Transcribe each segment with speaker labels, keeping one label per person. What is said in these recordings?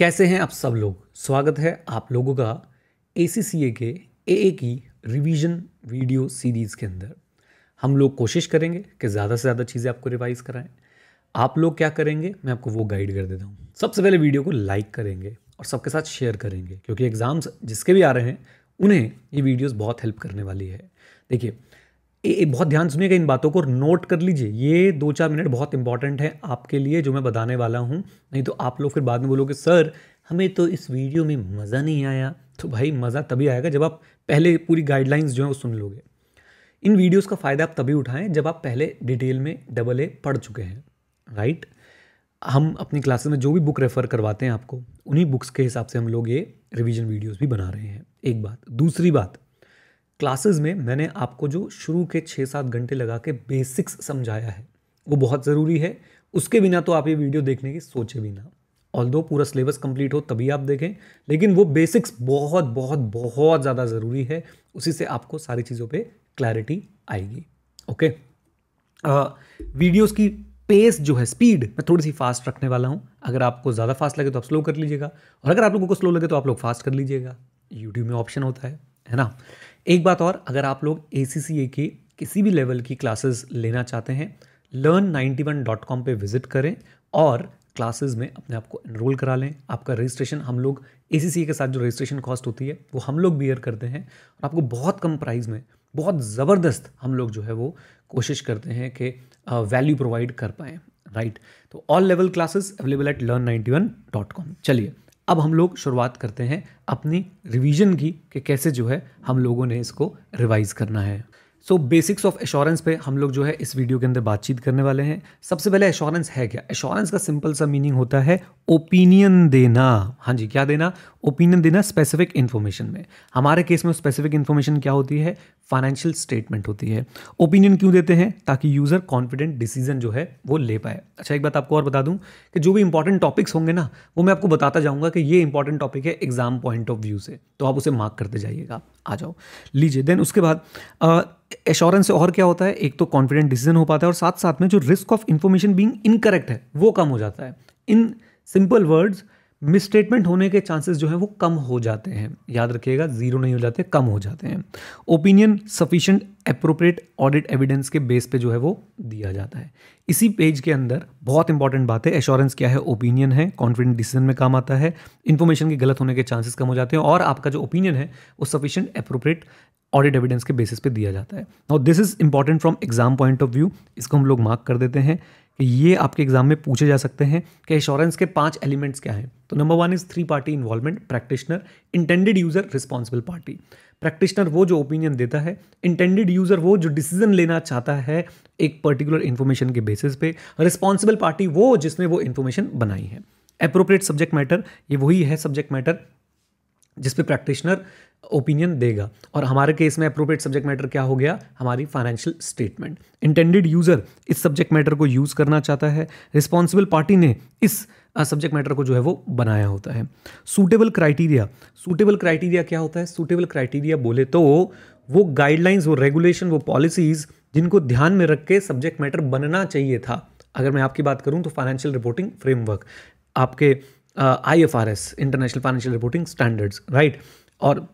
Speaker 1: कैसे हैं आप सब लोग स्वागत है आप लोगों का ए के ए की रिवीजन वीडियो सीरीज़ के अंदर हम लोग कोशिश करेंगे कि ज़्यादा से ज़्यादा चीज़ें आपको रिवाइज़ कराएं आप लोग क्या करेंगे मैं आपको वो गाइड कर देता हूँ सबसे पहले वीडियो को लाइक करेंगे और सबके साथ शेयर करेंगे क्योंकि एग्ज़ाम्स जिसके भी आ रहे हैं उन्हें ये वीडियोज़ बहुत हेल्प करने वाली है देखिए ए, बहुत ध्यान सुनिएगा इन बातों को और नोट कर लीजिए ये दो चार मिनट बहुत इंपॉर्टेंट है आपके लिए जो मैं बताने वाला हूँ नहीं तो आप लोग फिर बाद में बोलोगे सर हमें तो इस वीडियो में मज़ा नहीं आया तो भाई मज़ा तभी आएगा जब आप पहले पूरी गाइडलाइंस जो है वो सुन लोगे इन वीडियोस का फ़ायदा आप तभी उठाएं जब आप पहले डिटेल में डबल ए पढ़ चुके हैं राइट हम अपनी क्लासेस में जो भी बुक रेफ़र करवाते हैं आपको उन्हीं बुक्स के हिसाब से हम लोग ये रिविज़न वीडियोज़ भी बना रहे हैं एक बात दूसरी बात क्लासेस में मैंने आपको जो शुरू के छः सात घंटे लगा के बेसिक्स समझाया है वो बहुत ज़रूरी है उसके बिना तो आप ये वीडियो देखने की सोचे भी ना ऑल दो पूरा सिलेबस कंप्लीट हो तभी आप देखें लेकिन वो बेसिक्स बहुत बहुत बहुत ज़्यादा ज़रूरी है उसी से आपको सारी चीज़ों पे क्लैरिटी आएगी ओके वीडियोस की पेस जो है स्पीड मैं थोड़ी सी फास्ट रखने वाला हूँ अगर आपको ज़्यादा फास्ट लगे तो आप स्लो कर लीजिएगा और अगर आप लोगों को स्लो लगे तो आप लोग फास्ट कर लीजिएगा यूट्यूब में ऑप्शन होता है है ना एक बात और अगर आप लोग ए के किसी भी लेवल की क्लासेस लेना चाहते हैं learn ninety one dot com पर विज़िट करें और क्लासेस में अपने आप को एनरोल करा लें आपका रजिस्ट्रेशन हम लोग ए के साथ जो रजिस्ट्रेशन कॉस्ट होती है वो हम लोग बियर करते हैं और आपको बहुत कम प्राइस में बहुत ज़बरदस्त हम लोग जो है वो कोशिश करते हैं कि वैल्यू प्रोवाइड कर पाएँ राइट तो all level classes available at learn ninety one dot com चलिए अब हम लोग शुरुआत करते हैं अपनी रिवीजन की कि कैसे जो है हम लोगों ने इसको रिवाइज़ करना है सो बेसिक्स ऑफ एश्योरेंस पे हम लोग जो है इस वीडियो के अंदर बातचीत करने वाले हैं सबसे पहले एश्योरेंस है क्या एश्योरेंस का सिंपल सा मीनिंग होता है ओपिनियन देना हाँ जी क्या देना ओपिनियन देना स्पेसिफिक इन्फॉर्मेशन में हमारे केस में स्पेसिफिक इन्फॉर्मेशन क्या होती है फाइनेंशियल स्टेटमेंट होती है ओपिनियन क्यों देते हैं ताकि यूज़र कॉन्फिडेंट डिसीजन जो है वो ले पाए अच्छा एक बात आपको और बता दूं कि जो भी इंपॉर्टेंट टॉपिक्स होंगे ना वो मैं आपको बताता जाऊंगा कि ये इंपॉर्टेंट टॉपिक है एग्जाम पॉइंट ऑफ व्यू से तो आप उसे मार्क करते जाइएगा आ जाओ लीजिए देन उसके बाद एश्योरेंस से और क्या होता है एक तो कॉन्फिडेंट डिसीजन हो पाता है और साथ साथ में जो risk of information being incorrect है वो कम हो जाता है इन सिंपल वर्ड्स मिसस्टेटमेंट होने के चांसेस जो है वो कम हो जाते हैं याद रखिएगा जीरो नहीं हो जाते कम हो जाते हैं opinion sufficient appropriate audit evidence के बेस पे जो है वो दिया जाता है इसी पेज के अंदर बहुत इंपॉर्टेंट बात है एश्योरेंस क्या है ओपिनियन है कॉन्फिडेंट डिसीजन में काम आता है इन्फॉर्मेशन के गलत होने के चांसेस कम हो जाते हैं और आपका जो ओपिनियन है वो सफिशेंट अप्रोप्रिएट ऑडिट एविडेंस के बेसिस पे दिया जाता है और this is important from exam point of view इसको हम लोग मार्क कर देते हैं कि ये आपके एग्जाम में पूछे जा सकते हैं कि इंश्योरेंस के पांच एलिमेंट्स क्या हैं तो number one is three party involvement practitioner intended user responsible party practitioner वो जो ओपिनियन देता है इंटेंडेड यूज़र वो जो डिसीजन लेना चाहता है एक पर्टिकुलर इन्फॉर्मेशन के बेसिस पे रिस्पॉन्सिबल पार्टी वो जिसने वो इन्फॉर्मेशन बनाई है अप्रोप्रिएट सब्जेक्ट मैटर ये वही है सब्जेक्ट मैटर जिसपे प्रैक्टिशनर ओपिनियन देगा और हमारे केस में अप्रोप्रिएट सब्जेक्ट मैटर क्या हो गया हमारी फाइनेंशियल स्टेटमेंट इंटेंडेड यूज़र इस सब्जेक्ट मैटर को यूज़ करना चाहता है रिस्पॉन्सिबल पार्टी ने इस सब्जेक्ट मैटर को जो है वो बनाया होता है सूटेबल क्राइटेरिया सूटेबल क्राइटेरिया क्या होता है सूटेबल क्राइटेरिया बोले तो वो गाइडलाइंस वो रेगुलेशन वो पॉलिसीज़ जिनको ध्यान में रख के सब्जेक्ट मैटर बनना चाहिए था अगर मैं आपकी बात करूँ तो फाइनेंशियल रिपोर्टिंग फ्रेमवर्क आपके I F R S international financial reporting standards right और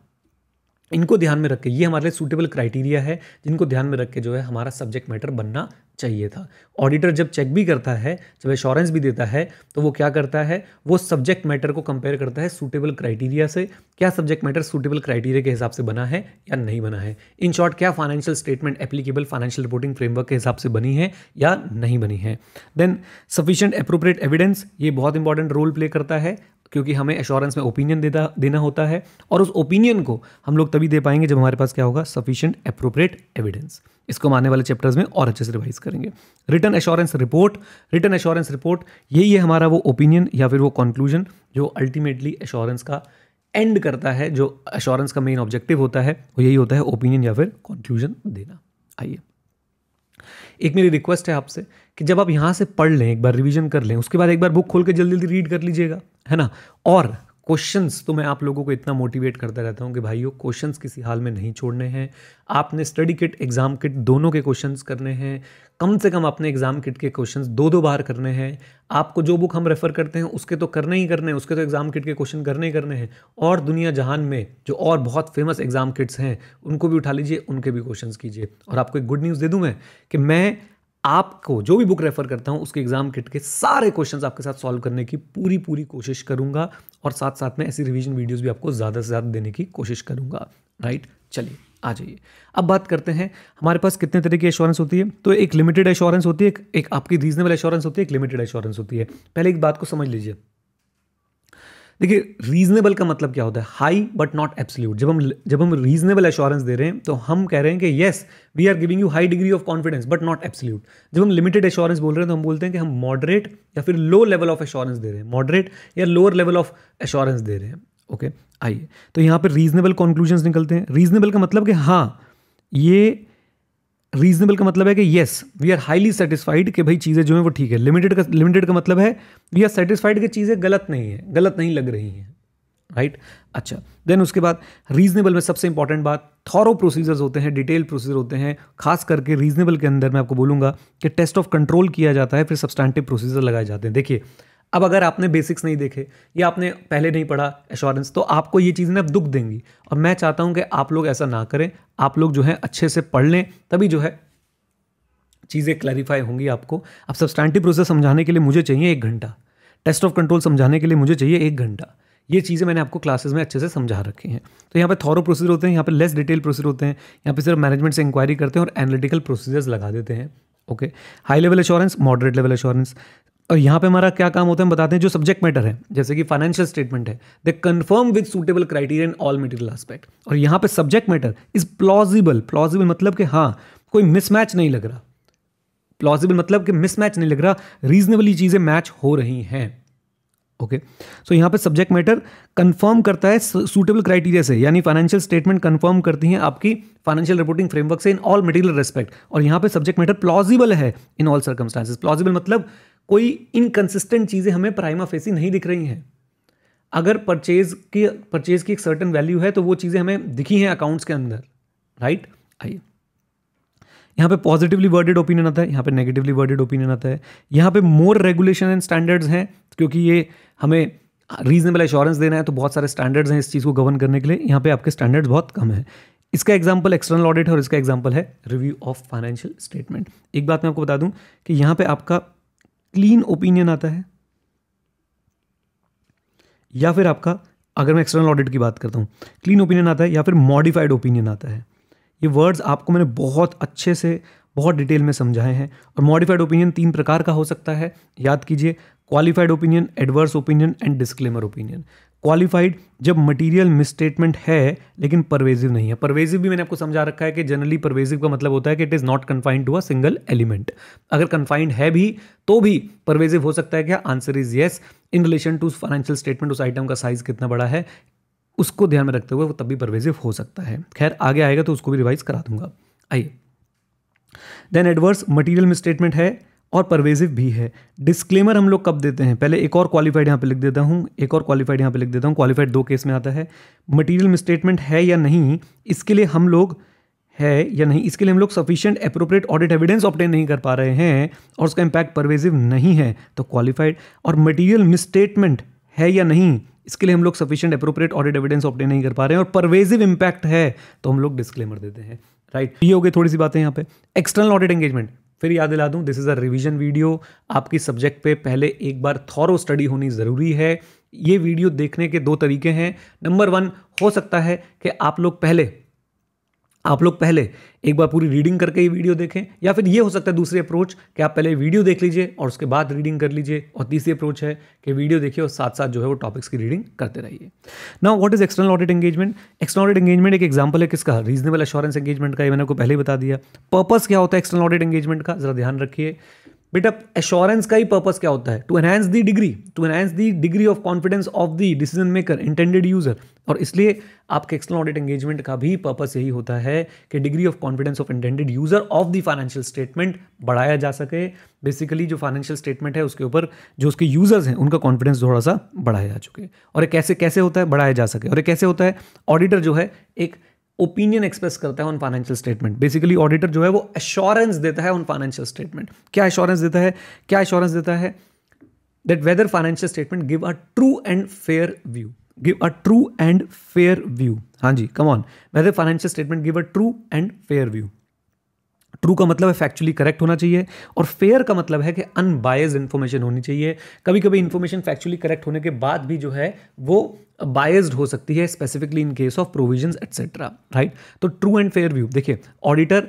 Speaker 1: इनको ध्यान में रख के ये हमारे लिए सूटेबल क्राइटेरिया है जिनको ध्यान में रख के जो है हमारा सब्जेक्ट मैटर बनना चाहिए था ऑडिटर जब चेक भी करता है जब एश्योरेंस भी देता है तो वो क्या करता है वो सब्जेक्ट मैटर को कंपेयर करता है सूटेबल क्राइटेरिया से क्या सब्जेक्ट मैटर सूटेबल क्राइटेरिया के हिसाब से बना है या नहीं बना है इन शॉर्ट क्या financial statement applicable financial reporting framework के हिसाब से बनी है या नहीं बनी है देन सफिशियंट अप्रोप्रिएट एविडेंस ये बहुत इंपॉर्टेंट रोल प्ले करता है क्योंकि हमें एश्योरेंस में ओपिनियन देता देना होता है और उस ओपिनियन को हम लोग तभी दे पाएंगे जब हमारे पास क्या होगा सफिशिएंट अप्रोप्रिएट एविडेंस इसको हम आने वाले चैप्टर्स में और अच्छे से रिवाइज करेंगे return assurance report return assurance report यही है हमारा वो ओपिनियन या फिर वो कंक्लूजन जो अल्टीमेटली एश्योरेंस का एंड करता है जो एश्योरेंस का मेन ऑब्जेक्टिव होता है वो यही होता है ओपिनियन या फिर कंक्लूजन देना आइए एक मेरी रिक्वेस्ट है आपसे कि जब आप यहाँ से पढ़ लें एक बार रिवीजन कर लें उसके बाद एक बार बुक खोल के जल्दी जल्दी रीड कर लीजिएगा है ना और क्वेश्चंस तो मैं आप लोगों को इतना मोटिवेट करता रहता हूँ कि भाइयों क्वेश्चंस किसी हाल में नहीं छोड़ने हैं आपने स्टडी किट एग्ज़ाम किट दोनों के क्वेश्चंस करने हैं कम से कम अपने एग्ज़ाम किट के क्वेश्चंस दो दो बार करने हैं आपको जो बुक हम रेफ़र करते हैं उसके तो करने ही करने हैं उसके तो एग्ज़ाम किट के क्वेश्चन करने ही करने हैं और दुनिया जहान में जो और बहुत फेमस एग्ज़ाम किट्स हैं उनको भी उठा लीजिए उनके भी क्वेश्चन कीजिए और आपको एक गुड न्यूज़ दे दूँ मैं कि मैं आपको जो भी बुक रेफर करता हूं उसके एग्जाम किट के सारे क्वेश्चंस आपके साथ सॉल्व करने की पूरी पूरी कोशिश करूंगा और साथ साथ में ऐसी रिवीजन वीडियोस भी आपको ज़्यादा से ज़्यादा देने की कोशिश करूंगा राइट चलिए आ जाइए अब बात करते हैं हमारे पास कितने तरह की एश्योरेंस होती है तो एक लिमिटेड एश्योरेंस होती है एक आपकी रीजनेबल एश्योरेंस होती है एक लिमिटेड एश्योरेंस होती है पहले एक बात को समझ लीजिए देखिए रीजनेबल का मतलब क्या होता है हाई बट नॉट एब्सोल्यूट जब हम जब हम रीजनेबल एश्योरेंस दे रहे हैं तो हम कह रहे हैं कि yes we are giving you high degree of confidence but not absolute जब हम लिमिटेड एश्योरेंस बोल रहे हैं तो हम बोलते हैं कि हम मॉडरेट या फिर लो लेवल ऑफ एश्योरेंस दे रहे हैं मॉडरेट या लोअर लेवल ऑफ एश्योरेंस दे रहे हैं ओके आइए तो यहाँ पर रीजनेबल कॉन्क्लूजन निकलते हैं रीजनेबल का मतलब कि हाँ ये रीजनेबल का मतलब है कि yes we are highly satisfied कि भाई चीज़ें जो हैं वो ठीक है लिमिटेड का लिमिटेड का मतलब है वी आर सेटिस्फाइड कि चीज़ें गलत नहीं है गलत नहीं लग रही हैं राइट right? अच्छा देन उसके बाद रीजनेबल में सबसे इंपॉर्टेंट बात थॉरो प्रोसीजर्स होते हैं डिटेल प्रोसीजर होते हैं खास करके रीजनेबल के अंदर मैं आपको बोलूंगा कि टेस्ट ऑफ कंट्रोल किया जाता है फिर सब्सटैंटिव प्रोसीजर लगाए जाते हैं देखिए अब अगर आपने बेसिक्स नहीं देखे या आपने पहले नहीं पढ़ा एश्योरेंस तो आपको ये चीज़ें अब दुख देंगी और मैं चाहता हूँ कि आप लोग ऐसा ना करें आप लोग जो है अच्छे से पढ़ लें तभी जो है चीज़ें क्लैरिफाई होंगी आपको अब सब्सटैंटिव प्रोसेस समझाने के लिए मुझे चाहिए एक घंटा टेस्ट ऑफ कंट्रोल समझाने के लिए मुझे चाहिए एक घंटा ये चीज़ें मैंने आपको क्लासेस में अच्छे से समझा रखी हैं तो यहाँ पे थॉरो प्रोसीजर होते हैं यहाँ पे लेस डिटेल प्रोसीजर होते हैं यहाँ पे सिर्फ मैनेजमेंट से इंक्वायरी करते हैं और एनालिटिकल प्रोसीजर्स लगा देते हैं okay high level assurance moderate level assurance और यहाँ पे हमारा क्या काम होता है हम बताते हैं जो सब्जेक्ट मैटर है जैसे कि फाइनेंशियल स्टेटमेंट है they conform with suitable criteria in all material aspect और यहाँ पे subject matter is plausible plausible मतलब कि हाँ कोई मिसमैच नहीं लग रहा प्लॉजिबल मतलब कि मिसमैच नहीं लग रहा रीजनेबली चीज़ें मैच हो रही हैं ओके सो यहाँ पे सब्जेक्ट मैटर कन्फर्म करता है सूटेबल क्राइटेरिया से यानी फाइनेंशियल स्टेटमेंट कन्फर्म करती हैं आपकी फाइनेंशियल रिपोर्टिंग फ्रेमवर्क से इन ऑल मेटेरियल रेस्पेक्ट और यहाँ पे सब्जेक्ट मैटर प्लॉजिबल है इन ऑल सर्कमस्टांसिस प्लॉजिबल मतलब कोई इनकन्सिस्टेंट चीज़ें हमें प्राइमा फेसी नहीं दिख रही हैं अगर परचेज की परचेज की एक सर्टन वैल्यू है तो वो चीज़ें हमें दिखी हैं अकाउंट्स के अंदर राइट आइए यहाँ पे पॉजिटिवली वर्डेड ओपिनियन आता है यहाँ पे नेगेटिवली वर्डेड ओपिनियन आता है यहाँ पे मोर रेगुलेशन एंड स्टैंडर्ड्स हैं क्योंकि ये हमें रीजनेबल एश्योरेंस देना है तो बहुत सारे स्टैंडर्ड्स हैं इस चीज़ को गवर्न करने के लिए यहाँ पे आपके स्टैंडर्ड्स बहुत कम है इसका एग्जाम्पल एक्सटर्नल ऑडिट है और इसका एग्जाम्पल है रिव्यू ऑफ फाइनेंशियल स्टेटमेंट एक बात मैं आपको बता दूँ कि यहाँ पर आपका क्लीन ओपिनियन आता है या फिर आपका अगर मैं एक्सटर्नल ऑडिट की बात करता हूँ क्लीन ओपिनियन आता है या फिर मॉडिफाइड ओपिनियन आता है ये वर्ड्स आपको मैंने बहुत अच्छे से बहुत डिटेल में समझाए हैं और मॉडिफाइड ओपिनियन तीन प्रकार का हो सकता है याद कीजिए qualified opinion adverse opinion and disclaimer opinion qualified जब मटेरियल मिसस्टेटमेंट है लेकिन परवेजिव नहीं है परवेजिव भी मैंने आपको समझा रखा है कि जनरली परवेजिव का मतलब होता है कि it is not confined to a single element अगर कन्फाइंड है भी तो भी परवेजिव हो सकता है क्या answer is yes in relation to financial statement उस आइटम का साइज कितना बड़ा है उसको ध्यान में रखते हुए वो तब भी परवेजिव हो सकता है खैर आगे आएगा तो उसको भी रिवाइज करा दूंगा आइए देन एडवर्स मटीरियल में स्टेटमेंट है और परवेजिव भी है डिस्क्लेमर हम लोग कब देते हैं पहले एक और क्वालिफाइड यहाँ पे लिख देता हूँ एक और क्वालिफाइड यहाँ पे लिख देता हूँ क्वालिफाइड दो केस में आता है मटीरियल में स्टेटमेंट है या नहीं इसके लिए हम लोग है या नहीं इसके लिए हम लोग sufficient appropriate audit evidence obtain नहीं कर पा रहे हैं और उसका इम्पैक्ट परवेजिव नहीं है तो क्वालिफाइड और मटीरियल मिसस्टेटमेंट है या नहीं इसके लिए हम लोग sufficient appropriate audit evidence obtain नहीं कर पा रहे हैं और परवेजिव इम्पैक्ट है तो हम लोग डिस्क्लेमर देते हैं राइट right? ये हो गई थोड़ी सी बातें यहाँ पे एक्सटर्नल ऑडिट एंगेजमेंट फिर याद दिला दूँ this is a revision video आपकी सब्जेक्ट पे पहले एक बार थॉरो स्टडी होनी ज़रूरी है ये वीडियो देखने के दो तरीके हैं नंबर वन हो सकता है कि आप लोग पहले आप लोग पहले एक बार पूरी रीडिंग करके ये वीडियो देखें या फिर ये हो सकता है दूसरी अप्रोच कि आप पहले वीडियो देख लीजिए और उसके बाद रीडिंग कर लीजिए और तीसरी अप्रोच है कि वीडियो देखिए और साथ साथ जो है वो टॉपिक्स की रीडिंग करते रहिए now what is external audit engagement external audit engagement एक एग्जाम्पल है किसका रीजनेबल एश्योरेंस एंगेजमेंट का ये मैंने आपको पहले ही बता दिया पर्पस क्या होता है एक्सटर्नल ऑडिट एंगेजमेंट का जरा ध्यान रखिए बेटा एश्योरेंस का ही पर्पज क्या होता है to enhance the degree to enhance the degree of confidence of the decision maker intended user और इसलिए आपके एक्सटर्नल ऑडिट एंगेजमेंट का भी पर्पज यही होता है कि degree of confidence of intended user of the financial statement बढ़ाया जा सके बेसिकली जो फाइनेंशियल स्टेटमेंट है उसके ऊपर जो उसके यूजर्स हैं उनका कॉन्फिडेंस थोड़ा सा बढ़ाया जा चुके और ये कैसे कैसे होता है बढ़ाया जा सके और ये कैसे होता है ऑडिटर जो है एक ओपिनियन एक्सप्रेस करता है on financial statement basically auditor जो है वो एश्योरेंस देता है ऑन फाइनेंशियल स्टेटमेंट क्या एश्योरेंस देता है क्या एश्योरेंस देता है that whether financial statement give a true and fair view give a true and fair view हाँ जी come on whether financial statement give a true and fair view true का मतलब है फैक्चुअली करेक्ट होना चाहिए और फेयर का मतलब है कि अनबायज इन्फॉर्मेशन होनी चाहिए कभी कभी इन्फॉर्मेशन फैक्चुअली करेक्ट होने के बाद भी जो है वो बायस्ड हो सकती है specifically in case of provision etcetera right तो ट्रू एंड फेयर व्यू देखिए ऑडिटर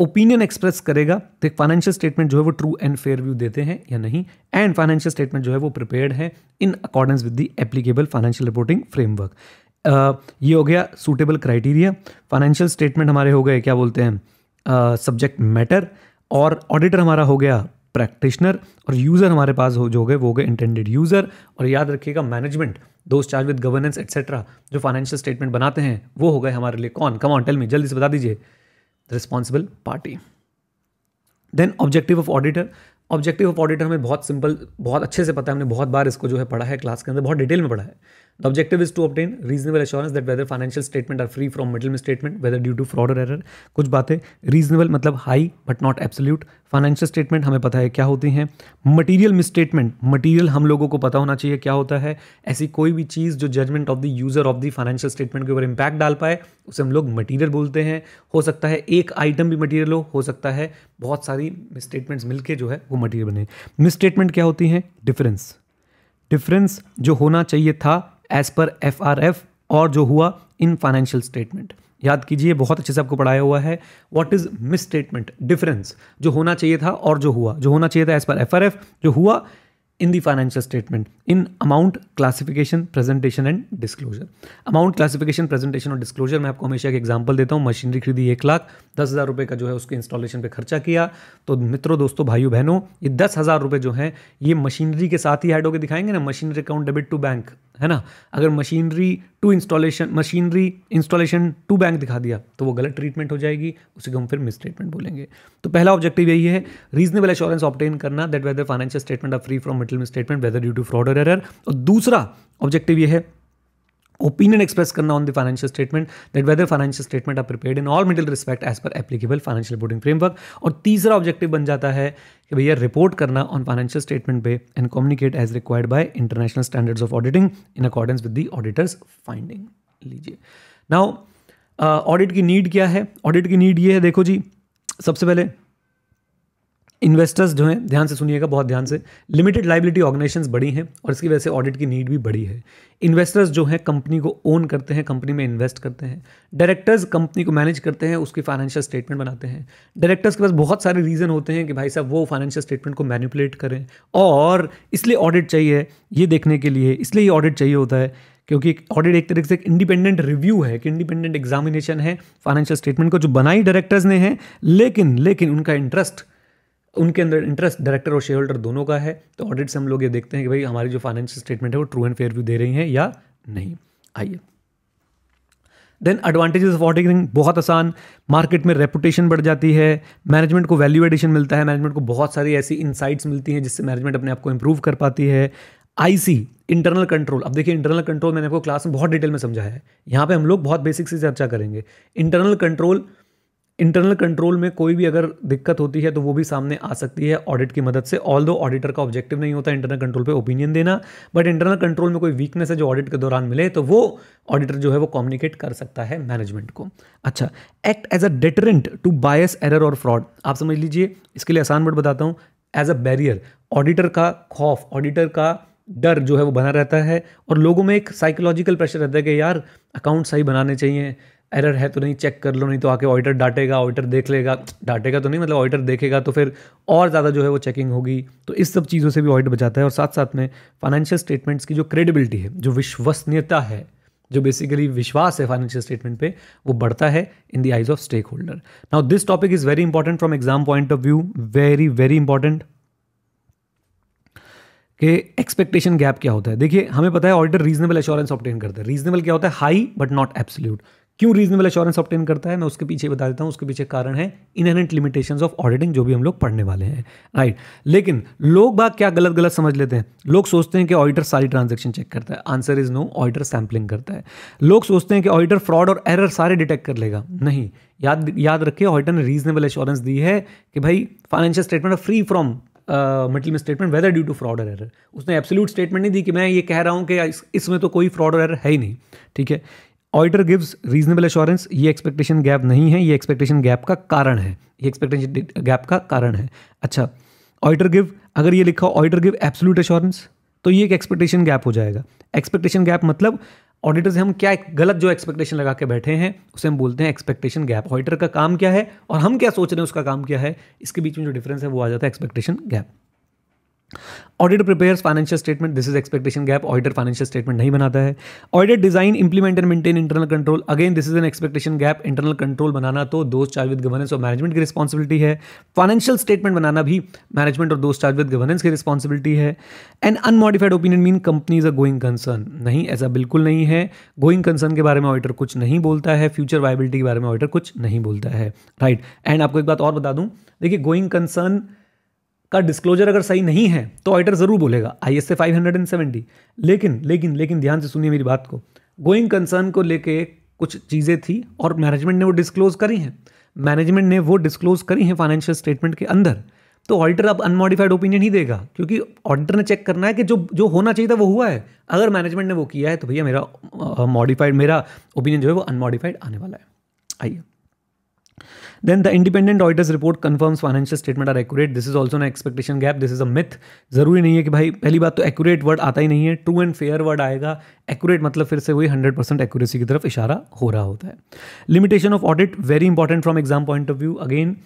Speaker 1: ओपिनियन एक्सप्रेस करेगा तो एक फाइनेंशियल स्टेटमेंट जो है वो ट्रू एंड फेयर व्यू देते हैं या नहीं एंड फाइनेंशियल स्टेटमेंट जो है वो प्रिपेयर्ड है in accordance with the applicable financial reporting framework ये हो गया सूटेबल क्राइटेरिया फाइनेंशियल स्टेटमेंट हमारे हो गए क्या बोलते हैं सब्जेक्ट मैटर और ऑडिटर हमारा हो गया प्रैक्टिशनर और यूज़र हमारे पास हो जो गए वो गए इंटेंडेड यूज़र और याद रखिएगा management those charge with governance etcetera जो फाइनेंशियल स्टेटमेंट बनाते हैं वो हो गए हमारे लिए कौन कम ऑन टेल मी जल्दी से बता दीजिए responsible party then objective of auditor objective of auditor हमें बहुत सिंपल बहुत अच्छे से पता है हमने बहुत बार इसको जो है पढ़ा है क्लास के अंदर बहुत डिटेल में पढ़ा है The objective is to obtain reasonable assurance that whether financial statement are free from middle misstatement, whether due to fraud or error. कुछ बातें reasonable मतलब high but not absolute. Financial statement हमें पता है क्या होती हैं Material misstatement, material हम लोगों को पता होना चाहिए क्या होता है ऐसी कोई भी चीज़ जो judgment of the user of the financial statement के ऊपर impact डाल पाए उसे हम लोग material बोलते हैं हो सकता है एक item भी material हो हो सकता है बहुत सारी misstatements मिलके जो है वो material बने Misstatement क्या होती हैं Difference. डिफरेंस जो होना चाहिए था as per F R F और जो हुआ इन फाइनेंशियल स्टेटमेंट याद कीजिए बहुत अच्छे से आपको पढ़ाया हुआ है what is misstatement difference जो होना चाहिए था और जो हुआ जो होना चाहिए था as per F R F जो हुआ in the financial statement in amount classification presentation and disclosure amount classification presentation और डिस्क्लोजर मैं आपको हमेशा एक एग्जाम्पल देता हूँ मशीनरी खरीदी एक लाख दस हज़ार रुपये का जो है उसके इंस्टॉलेशन पे खर्चा किया तो मित्रों दोस्तों भाइयों बहनों ये दस हज़ार रुपये जो है ये मशीनरी के साथ ही ऐड होकर दिखाएंगे ना machinery account debit to bank है ना अगर machinery to installation machinery installation to bank दिखा दिया तो वो गलत ट्रीटमेंट हो जाएगी उसे हम फिर मिसट्रीटमेंट बोलेंगे तो पहला ऑब्जेक्टिव यही है रीजनेबल एश्योरेंस ऑप्टेन करना that whether financial statement are free from material statement whether due to fraud और एरर और दूसरा ऑब्जेक्टिव ये है ओपिनियन एक्सप्रेस करना on the financial statement that whether financial statement are prepare in all material respect as per applicable financial reporting framework और तीसरा objective बन जाता है कि भैया रिपोर्ट करना ऑन फाइनेंशियल स्टेटमेंट पे and communicate as required by international standards of auditing in accordance with the auditor's finding लीजिए नाउ ऑडिट uh, की नीड क्या है ऑडिट की नीड ये है देखो जी सबसे पहले इन्वेस्टर्स जो हैं ध्यान से सुनिएगा बहुत ध्यान से लिमिटेड लाइबिलिटी ऑर्गेनाइजेशन बड़ी हैं और इसकी वजह से ऑडिट की नीड भी बड़ी है इन्वेस्टर्स जो हैं कंपनी को ओन करते हैं कंपनी में इन्वेस्ट करते हैं डायरेक्टर्स कंपनी को मैनेज करते हैं उसकी फाइनेंशियल स्टेटमेंट बनाते हैं डायरेक्टर्स के पास बहुत सारे रीज़न होते हैं कि भाई साहब वो फाइनेंशियल स्टेटमेंट को मैनिपुलेट करें और इसलिए ऑडिट चाहिए ये देखने के लिए इसलिए ये ऑडिट चाहिए होता है क्योंकि ऑडिट एक तरीके से एक इंडिपेंडेंट रिव्यू है कि इंडिपेंडेंट एग्जामिनेशन है फाइनेंशियल स्टेटमेंट को जो बनाई डायरेक्टर्स ने है लेकिन लेकिन उनका इंटरेस्ट उनके अंदर इंटरेस्ट डायरेक्टर और शेयर होल्डर दोनों का है तो ऑडिट से हम लोग ये देखते हैं कि भाई हमारी जो फाइनेंशियल स्टेटमेंट है वो ट्रू एंड फेयर व्यू दे रही है या नहीं आइए देन एडवांटेजेस ऑफ ऑडिटिंग बहुत आसान मार्केट में रेपुटेशन बढ़ जाती है मैनेजमेंट को वैल्यू एडिशन मिलता है मैनेजमेंट को बहुत सारी ऐसी इंसाइट्स मिलती हैं जिससे मैनेजमेंट अपने आप को इंप्रूव कर पाती है आईसी इंटरनल कंट्रोल अब देखिए इंटरनल कंट्रोल मैंने आपको क्लास में बहुत डिटेल में समझाया है यहाँ पे हम लोग बहुत बेसिक से चर्चा करेंगे इंटरनल कंट्रोल इंटरनल कंट्रोल में कोई भी अगर दिक्कत होती है तो वो भी सामने आ सकती है ऑडिट की मदद से ऑल दो ऑडिटर का ऑब्जेक्टिव नहीं होता इंटरनल कंट्रोल पे ओपिनियन देना बट इंटरनल कंट्रोल में कोई वीकनेस है जो ऑडिट के दौरान मिले तो वो ऑडिटर जो है वो कम्युनिकेट कर सकता है मैनेजमेंट को अच्छा act as a deterrent to bias error और फ्रॉड आप समझ लीजिए इसके लिए आसान वर्ड बताता हूँ एज अ बैरियर ऑडिटर का खौफ ऑडिटर का डर जो है वो बना रहता है और लोगों में एक साइकोलॉजिकल प्रेशर रहता है कि यार अकाउंट सही बनाने चाहिए एरर है तो नहीं चेक कर लो नहीं तो आके ऑडिटर डांटेगा ऑडिटर देख लेगा डांटेगा तो नहीं मतलब ऑडिटर देखेगा तो फिर और ज़्यादा जो है वो चेकिंग होगी तो इस सब चीज़ों से भी ऑडिट बचाता है और साथ साथ में फाइनेंशियल स्टेटमेंट्स की जो क्रेडिबिलिटी है जो विश्वसनीयता है जो बेसिकली विश्वास है फाइनेंशियल स्टेटमेंट पे वो बढ़ता है in the eyes of stake holder now this topic is very important from exam point of view very very important कि एक्सपेक्टेशन गैप क्या होता है देखिए हमें पता है ऑडिटर रीजनेबल एश्योरेंस ऑप्टेन करता है रीजनेबल क्या होता है हाई बट नॉट एब्सोल्यूट क्यों रीजनेबल एश्योरेंस ऑप्टेन करता है मैं उसके पीछे बता देता हूँ उसके पीछे कारण है इनहेरेंट लिमिटेशंस ऑफ ऑडिटिंग जो भी हम लोग पढ़ने वाले हैं राइट लेकिन लोग बाग क्या गलत गलत समझ लेते हैं लोग सोचते हैं कि ऑडिटर सारी ट्रांजेक्शन चेक करता है answer is no auditor sampling करता है लोग सोचते हैं कि ऑडिटर फ्रॉड और एरर सारे डिटेक्ट कर लेगा नहीं याद याद रखिए ऑडिटर ने रीजनेबल एश्योरेंस दी है कि भाई financial statement free from material में statement whether due to fraud और एरर उसने एब्सोल्यूट स्टेटमेंट नहीं दी कि मैं ये कह रहा हूँ कि इसमें तो कोई फ्रॉड और एरर है ही नहीं ठीक है ऑर्डर गिव्स रीजनेबल एश्योरेंस ये एक्सपेक्टेशन गैप नहीं है ये एक्सपेक्टेशन गैप का कारण है ये एक्सपेक्टेशन गैप का कारण है अच्छा ऑर्डर गिव अगर ये लिखा ऑर्डर गिव एब्सोल्यूट एश्योरेंस तो ये एक एक्सपेक्टेशन गैप हो जाएगा एक्सपेक्टेशन गैप मतलब ऑडिटर से हम क्या गलत जो एक्सपेक्टेशन लगा के बैठे हैं उसे हम बोलते हैं एक्सपेक्टेशन गैप ऑडिटर का काम क्या है और हम क्या सोच रहे हैं उसका काम क्या है इसके बीच में जो डिफरेंस है वो आ जाता है expectation gap auditor prepare financial statement this is expectation gap auditor financial statement नहीं बनाता है audit design implement and maintain internal control again this is an expectation gap internal control बनाना तो दोस्त चार्ज विद गवर्नेंस और management की responsibility है financial statement बनाना भी मैनेजमेंट और दोस्त चार्ज विद गवर्नेंस की रिस्पॉसिबिलिटी है and unmodified opinion mean company is a going concern नहीं ऐसा बिल्कुल नहीं है गोइंग कंसर्न के बारे में ऑडिटर कुछ नहीं बोलता है फ्यूचर वायबिलिटी के बारे में ऑडिटर कुछ नहीं बोलता है राइट right. एंड आपको एक बात और बता दूँ देखिए गोइंग कंसर्न का डिस्क्लोजर अगर सही नहीं है तो ऑडिटर ज़रूर बोलेगा I S A five hundred and seventy लेकिन लेकिन लेकिन ध्यान से सुनिए मेरी बात को गोइंग कंसर्न को लेके कुछ चीज़ें थी और मैनेजमेंट ने वो डिस्क्लोज करी हैं मैनेजमेंट ने वो डिस्क्लोज करी हैं फाइनेंशियल स्टेटमेंट के अंदर तो ऑडिटर अब अनमॉडिफाइड ओपिनियन ही देगा क्योंकि ऑडिटर ने चेक करना है कि जो जो होना चाहिए था वो हुआ है अगर मैनेजमेंट ने वो किया है तो भैया मेरा मॉडिफाइड मेरा ओपिनियन जो है वो अनमॉडिफाइड आने वाला है आइए then the independent auditor's report confirms financial statement are accurate this is also an expectation gap this is a जरूरी नहीं है कि भाई पहली बात तो एक्यूरेट वर्ड आता ही नहीं है ट्रू एंड फेयर वर्ड आएगा एक्यूरेट मतलब फिर से वही हंड्रेड परसेंट एक्यूरेसी की तरफ इशारा हो रहा होता है limitation of audit very important from exam point of view again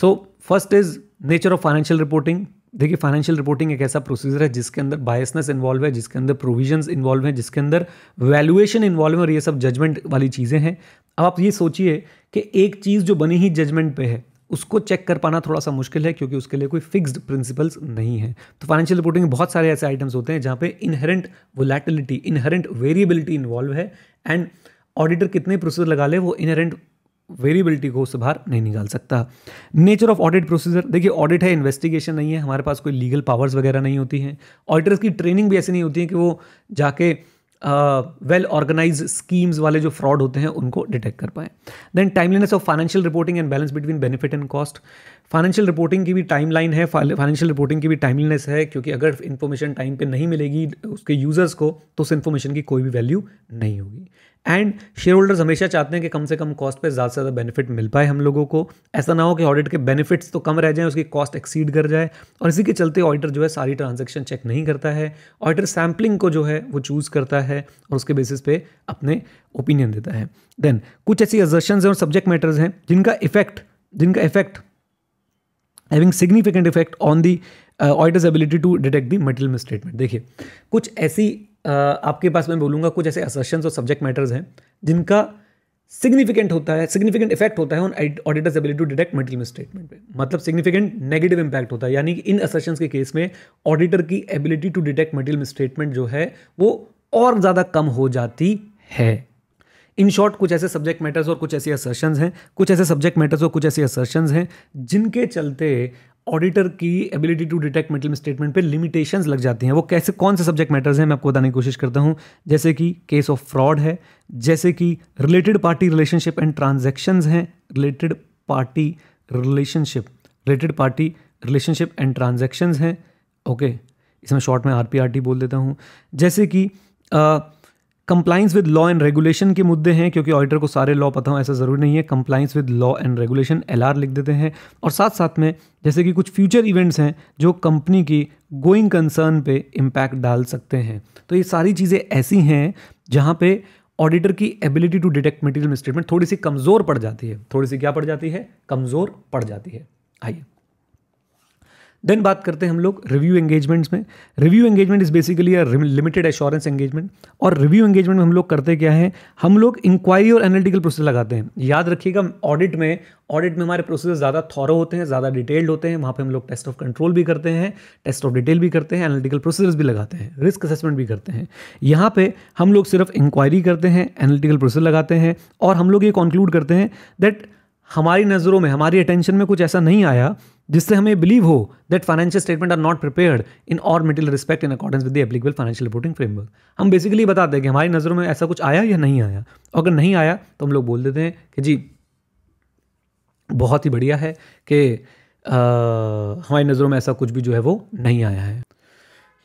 Speaker 1: so first is nature of financial reporting देखिए फाइनेंशियल रिपोर्टिंग एक ऐसा प्रोसीजर है जिसके अंदर बायसनेस इन्वॉल्व है जिसके अंदर प्रोविजंस इन्वॉल्व हैं जिसके अंदर वैल्यूएशन इन्वॉल्व है और ये सब जजमेंट वाली चीज़ें हैं अब आप ये सोचिए कि एक चीज़ जो बनी ही जजमेंट पे है उसको चेक कर पाना थोड़ा सा मुश्किल है क्योंकि उसके लिए कोई फिक्स्ड प्रिंसिपल्स नहीं है तो फाइनेंशियल रिपोर्टिंग में बहुत सारे ऐसे आइटम्स होते हैं जहाँ पे inherent volatility inherent variability involve है एंड ऑडिटर कितने प्रोसीजर लगा ले वो इनहेरेंट वेरिएबिलिटी को उससे बाहर नहीं निकाल सकता नेचर ऑफ ऑडिट प्रोसीजर देखिए ऑडिट है इन्वेस्टिगेशन नहीं है हमारे पास कोई लीगल पावर्स वगैरह नहीं होती हैं ऑडिटर्स की ट्रेनिंग भी ऐसी नहीं होती है कि वो जाके वेल ऑर्गेनाइज स्कीम्स वाले जो फ्रॉड होते हैं उनको डिटेक्ट कर पाए then timeliness of financial reporting and balance between benefit and cost financial reporting की भी टाइम लाइन है फाइनेंशियल रिपोर्टिंग की भी टाइमलीनेस है क्योंकि अगर इन्फॉर्मेशन टाइम पे नहीं मिलेगी उसके यूज़र्स को तो उस इन्फॉर्मेशन की कोई भी वैल्यू नहीं होगी एंड शेयर होल्डर्स हमेशा चाहते हैं कि कम से कम कॉस्ट पे ज़्यादा से ज़्यादा बेनिफिट मिल पाए हम लोगों को ऐसा ना हो कि ऑडिट के बेनिफिट्स तो कम रह जाएं उसकी कॉस्ट एक्सीड कर जाए और इसी के चलते ऑडिटर जो है सारी ट्रांजेक्शन चेक नहीं करता है ऑडिटर सैम्पलिंग को जो है वो चूज़ करता है और उसके बेसिस पे अपने ओपिनियन देता है देन कुछ ऐसी अजर्शन और सब्जेक्ट मैटर्स हैं जिनका इफेक्ट जिनका effect having significant effect on the auditor's ability to detect the material misstatement देखिए कुछ ऐसी uh, आपके पास मैं बोलूँगा कुछ ऐसे असर्शन और सब्जेक्ट मैटर्स हैं जिनका सिग्निफिकेंट होता है सिग्निफिकेंट इफेक्ट होता है on auditor's ability to detect material statement पे मतलब सिग्निफिकेंट नेगेटिव इंपैक्ट होता है यानी कि इन असर्शन के केस में ऑडिटर की ability to detect material statement जो है वो और ज़्यादा कम हो जाती है इन शॉर्ट कुछ ऐसे सब्जेक्ट मैटर्स और कुछ ऐसे असर्शन हैं कुछ ऐसे सब्जेक्ट मैटर्स और कुछ ऐसे असर्शन हैं जिनके चलते ऑडिटर की ability to detect material statement पे लिमिटेशंस लग जाती हैं वो कैसे कौन से सब्जेक्ट मैटर्स हैं मैं आपको बताने की कोशिश करता हूँ जैसे कि केस ऑफ फ्रॉड है जैसे कि related party relationship and transaction हैं related party relationship related party relationship and transaction हैं ओके इसमें शॉर्ट में आर बोल देता हूँ जैसे कि uh, compliance with law and regulation के मुद्दे हैं क्योंकि ऑडिटर को सारे लॉ पता हो ऐसा ज़रूरी नहीं है compliance with law and regulation L लिख देते हैं और साथ साथ में जैसे कि कुछ फ्यूचर इवेंट्स हैं जो कंपनी की गोइंग कंसर्न पे इम्पैक्ट डाल सकते हैं तो ये सारी चीज़ें ऐसी हैं जहाँ पे ऑडिटर की ability to detect material statement थोड़ी सी कमज़ोर पड़ जाती है थोड़ी सी क्या पड़ जाती है कमज़ोर पड़ जाती है आइए देन बात करते हैं हम लोग रिव्यू एंगेजमेंट्स में review engagement is basically limited assurance engagement और रिव्यू एंगेजमेंट में हम लोग करते क्या है हम लोग इंक्वायरी और एनालिटिकल प्रोसेस लगाते हैं याद रखिएगा ऑडिट में ऑडिट में हमारे प्रोसेस ज़्यादा थॉरो होते हैं ज़्यादा डिटेल्ड होते हैं वहाँ पर हम लोग टेस्ट ऑफ कंट्रोल भी करते हैं टेस्ट ऑफ डिटेल भी करते हैं एनालिटिकल प्रोसेस भी लगाते हैं रिस्क असेसमेंट भी करते हैं यहाँ पर हम लोग सिर्फ इंक्वायरी करते हैं एनालिटिकल प्रोसेस लगाते हैं और हम लोग ये कंक्लूड करते हैं दैट हमारी नज़रों में हमारी अटेंशन में कुछ ऐसा नहीं आया जिससे हमें बिलीव हो that financial statement are not prepared in all material respect in accordance with the applicable financial reporting framework हम बेसिकली बताते हैं कि हमारी नज़रों में ऐसा कुछ आया या नहीं आया और अगर नहीं आया तो हम लोग बोल देते हैं कि जी बहुत ही बढ़िया है कि हमारी नज़रों में ऐसा कुछ भी जो है वो नहीं आया है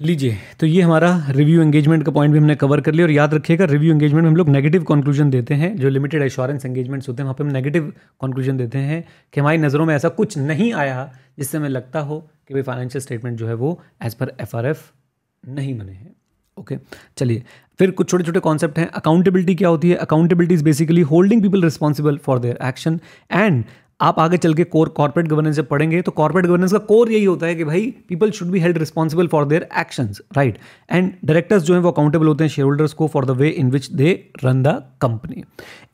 Speaker 1: लीजिए तो ये हमारा रिव्यू एंगेजमेंट का पॉइंट भी हमने कवर कर लिया और याद रखिएगा रिव्यू एंगेजमेंट में हम लोग नेगेटिव कंक्लूजन देते हैं जो लिमिटेड एश्योरेंस एंगेजमेंट्स होते हैं वहाँ पे हम नेगेटिव कंक्लूजन देते हैं कि हमारी नज़रों में ऐसा कुछ नहीं आया जिससे हमें लगता हो कि भाई फाइनेंशियल स्टेटमेंट जो है वो एज़ पर एफ नहीं बने हैं ओके चलिए फिर कुछ छोटे छोटे कॉन्सेप्ट हैं अकाउंटेबिलिटी क्या होती है accountability is basically holding people responsible for their action and आप आगे चल के कोर कॉर्पोरेट गवर्नेंस जब पढ़ेंगे तो कॉर्पोरेट गवर्नेंस का कोर यही होता है कि भाई people should be held responsible for their actions right and directors जो है वो अकाउंटेबल होते हैं शेयर होल्डर्स को for the way in which they run the company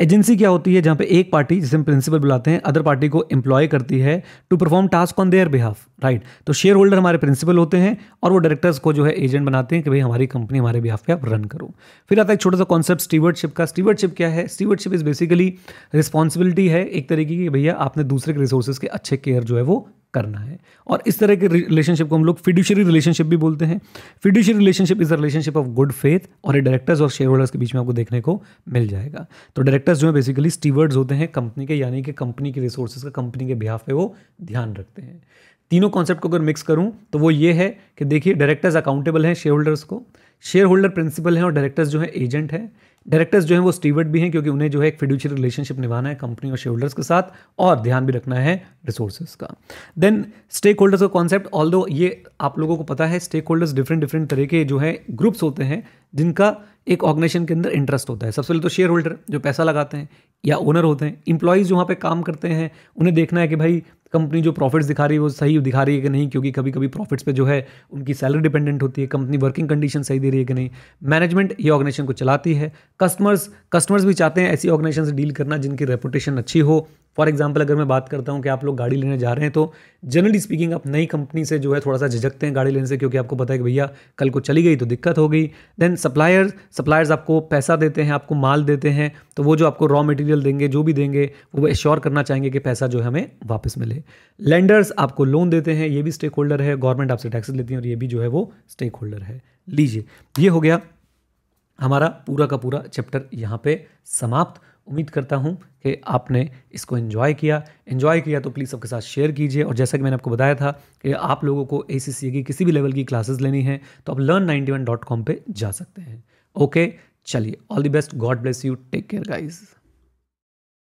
Speaker 1: agency क्या होती है जहां पे एक पार्टी जिसे हम प्रिंसिपल बुलाते हैं अदर पार्टी को एम्प्लॉय करती है to perform task on their behalf right तो शेयर होल्डर हमारे प्रिंसिपल होते हैं और वो डायरेक्टर्स को जो है एजेंट बनाते हैं कि भाई हमारी कंपनी हमारे बिहाफ पे आप रन करो फिर आता है एक छोटा सा कॉन्सेप्ट स्टीवर्डशिप का स्टीवर्डशिप क्या है स्टीवर्डशिप इज़ बेसिकली रिस्पॉन्सिबिलिटी है एक तरीके की भैया आपने दूसरे के रिसोर्सेज के अच्छे केयर जो है वो करना है और इस तरह के रिलेशनशिप को हम लोग फिड्यूशरी रिलेशनशिप भी बोलते हैं fiduciary relationship is a relationship of good faith और ये डायरेक्टर्स और शेयर होल्डर्स के बीच में आपको देखने को मिल जाएगा तो डायरेक्टर्स जो है बेसिकली स्टीवर्ड्स होते हैं कंपनी के यानी कि कंपनी के रिसोर्सेज का कंपनी के बिहाफ पे वो ध्यान रखते हैं तीनों कॉन्सेप्ट को अगर मिक्स करूं तो वो ये है कि देखिए डायरेक्टर्स अकाउंटेबल हैं शेयर होल्डर्स को शेयर होल्डर प्रिंसिपल हैं और डायरेक्टर्स जो है एजेंट हैं डायरेक्टर्स जो हैं वो स्टीवर्ड भी हैं क्योंकि उन्हें जो है एक फिड्यूशरी रिलेशनशिप निभाना है कंपनी और शेयर के साथ और ध्यान भी रखना है रिसोर्सेज का देन स्टेक होल्डर्स का कॉन्सेप्ट ऑल ये आप लोगों को पता है स्टेक होल्डर्स डिफरेंट डिफरेंट तरह के जो है ग्रुप्स होते हैं जिनका एक ऑर्गेनाइजेशन के अंदर इंटरेस्ट होता है सबसे पहले तो शेयर होल्डर जो पैसा लगाते हैं या ओनर होते हैं इंप्लॉयज़ जो वहाँ पे काम करते हैं उन्हें देखना है कि भाई कंपनी जो प्रॉफिट्स दिखा रही है वो सही दिखा रही है कि नहीं क्योंकि कभी कभी प्रॉफिट्स पे जो है उनकी सैलरी डिपेंडेंट होती है कंपनी वर्किंग कंडीशन सही दे रही है कि नहीं मैनेजमेंट ये ऑर्गेनाइजेशन को चलाती है कस्टमर्स कस्टमर्स भी चाहते हैं ऐसी ऑर्गेनाइजेशन से डील करना जिनकी रेपुटेशन अच्छी हो फॉर एग्जाम्पल अगर मैं बात करता हूँ कि आप लोग गाड़ी लेने जा रहे हैं तो जनरली स्पीकिंग आप नई कंपनी से जो है थोड़ा सा झिझकते हैं गाड़ी लेने से क्योंकि आपको पता है कि भैया कल को चली गई तो दिक्कत हो गई देन सप्लायर्स सप्लायर्स आपको पैसा देते हैं आपको माल देते हैं तो वो जो आपको रॉ मटेरियल देंगे जो भी देंगे वो एश्योर करना चाहेंगे कि पैसा जो है हमें वापस मिले लेंडर्स आपको लोन देते हैं ये भी स्टेक होल्डर है गवर्नमेंट आपसे टैक्सेस लेती है और ये भी जो है वो स्टेक होल्डर है लीजिए ये हो गया हमारा पूरा का पूरा चैप्टर यहाँ पे समाप्त उम्मीद करता हूँ कि आपने इसको एंजॉय किया एंजॉय किया तो प्लीज़ सबके साथ शेयर कीजिए और जैसा कि मैंने आपको बताया था कि आप लोगों को ए e की किसी भी लेवल की क्लासेस लेनी है तो आप learn ninety one dot com पर जा सकते हैं ओके चलिए all the best God bless you take care guys